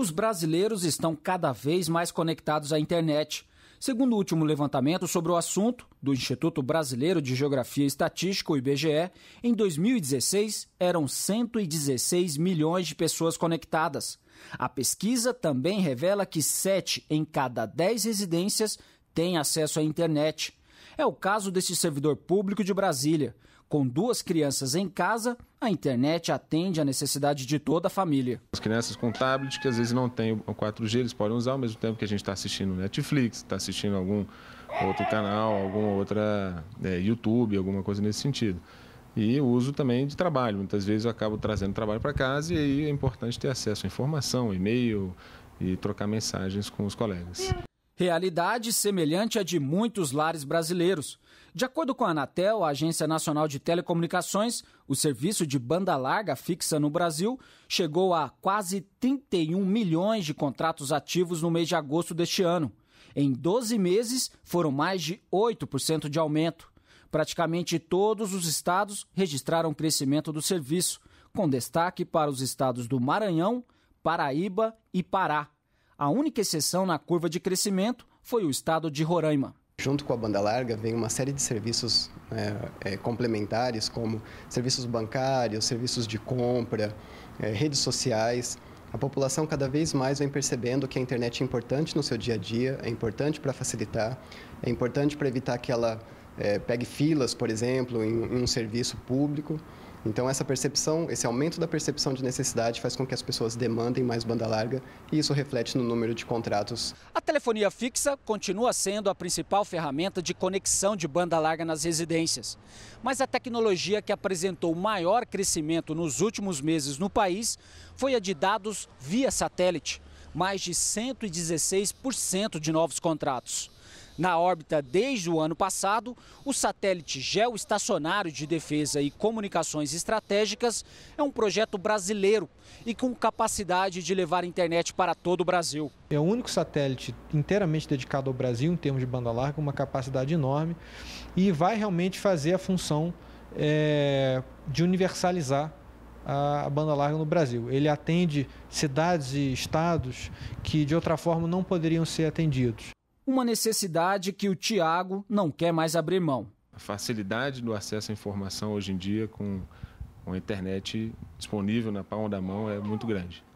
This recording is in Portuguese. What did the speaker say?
os brasileiros estão cada vez mais conectados à internet. Segundo o último levantamento sobre o assunto do Instituto Brasileiro de Geografia e Estatística, o IBGE, em 2016 eram 116 milhões de pessoas conectadas. A pesquisa também revela que 7 em cada 10 residências têm acesso à internet. É o caso deste servidor público de Brasília. Com duas crianças em casa, a internet atende à necessidade de toda a família. As crianças com tablet, que às vezes não têm o 4G, eles podem usar ao mesmo tempo que a gente está assistindo Netflix, está assistindo algum outro canal, alguma outra é, YouTube, alguma coisa nesse sentido. E uso também de trabalho. Muitas vezes eu acabo trazendo trabalho para casa e aí é importante ter acesso à informação, e-mail e trocar mensagens com os colegas realidade semelhante à de muitos lares brasileiros. De acordo com a Anatel, a Agência Nacional de Telecomunicações, o serviço de banda larga fixa no Brasil chegou a quase 31 milhões de contratos ativos no mês de agosto deste ano. Em 12 meses, foram mais de 8% de aumento. Praticamente todos os estados registraram crescimento do serviço, com destaque para os estados do Maranhão, Paraíba e Pará. A única exceção na curva de crescimento foi o estado de Roraima. Junto com a banda larga vem uma série de serviços é, é, complementares, como serviços bancários, serviços de compra, é, redes sociais. A população cada vez mais vem percebendo que a internet é importante no seu dia a dia, é importante para facilitar, é importante para evitar que ela é, pegue filas, por exemplo, em, em um serviço público. Então, essa percepção, esse aumento da percepção de necessidade faz com que as pessoas demandem mais banda larga e isso reflete no número de contratos. A telefonia fixa continua sendo a principal ferramenta de conexão de banda larga nas residências. Mas a tecnologia que apresentou maior crescimento nos últimos meses no país foi a de dados via satélite mais de 116% de novos contratos na órbita desde o ano passado, o satélite geoestacionário de defesa e comunicações estratégicas é um projeto brasileiro e com capacidade de levar internet para todo o Brasil. É o único satélite inteiramente dedicado ao Brasil em termos de banda larga, com uma capacidade enorme e vai realmente fazer a função é, de universalizar a banda larga no Brasil. Ele atende cidades e estados que de outra forma não poderiam ser atendidos uma necessidade que o Tiago não quer mais abrir mão. A facilidade do acesso à informação hoje em dia, com, com a internet disponível na palma da mão, é muito grande.